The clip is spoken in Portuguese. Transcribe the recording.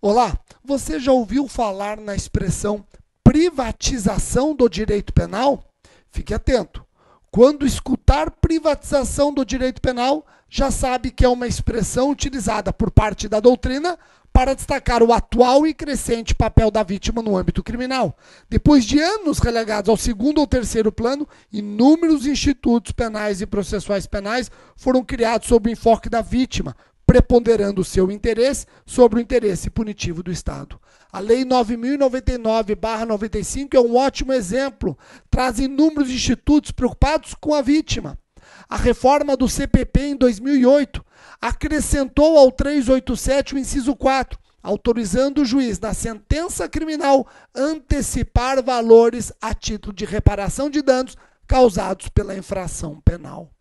Olá, você já ouviu falar na expressão privatização do direito penal? Fique atento. Quando escutar privatização do direito penal, já sabe que é uma expressão utilizada por parte da doutrina para destacar o atual e crescente papel da vítima no âmbito criminal. Depois de anos relegados ao segundo ou terceiro plano, inúmeros institutos penais e processuais penais foram criados sob o enfoque da vítima, preponderando o seu interesse sobre o interesse punitivo do Estado. A Lei 9099-95 é um ótimo exemplo, traz inúmeros institutos preocupados com a vítima. A reforma do CPP em 2008 acrescentou ao 387 o inciso 4, autorizando o juiz, na sentença criminal, antecipar valores a título de reparação de danos causados pela infração penal.